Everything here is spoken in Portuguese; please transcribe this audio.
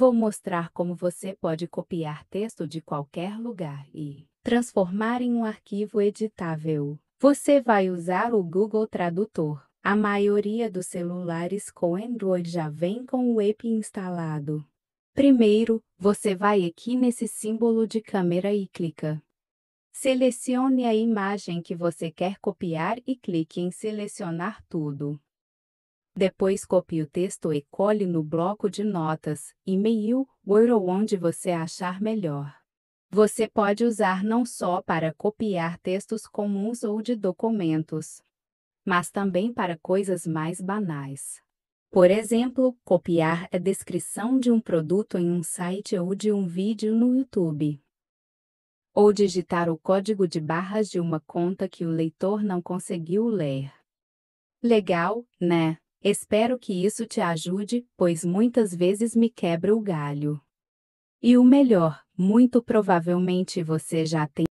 Vou mostrar como você pode copiar texto de qualquer lugar e transformar em um arquivo editável. Você vai usar o Google Tradutor. A maioria dos celulares com Android já vem com o app instalado. Primeiro, você vai aqui nesse símbolo de câmera e clica. Selecione a imagem que você quer copiar e clique em Selecionar tudo. Depois copie o texto e cole no bloco de notas, e-mail, Word ou onde você achar melhor. Você pode usar não só para copiar textos comuns ou de documentos, mas também para coisas mais banais. Por exemplo, copiar a descrição de um produto em um site ou de um vídeo no YouTube. Ou digitar o código de barras de uma conta que o leitor não conseguiu ler. Legal, né? Espero que isso te ajude, pois muitas vezes me quebra o galho. E o melhor, muito provavelmente você já tem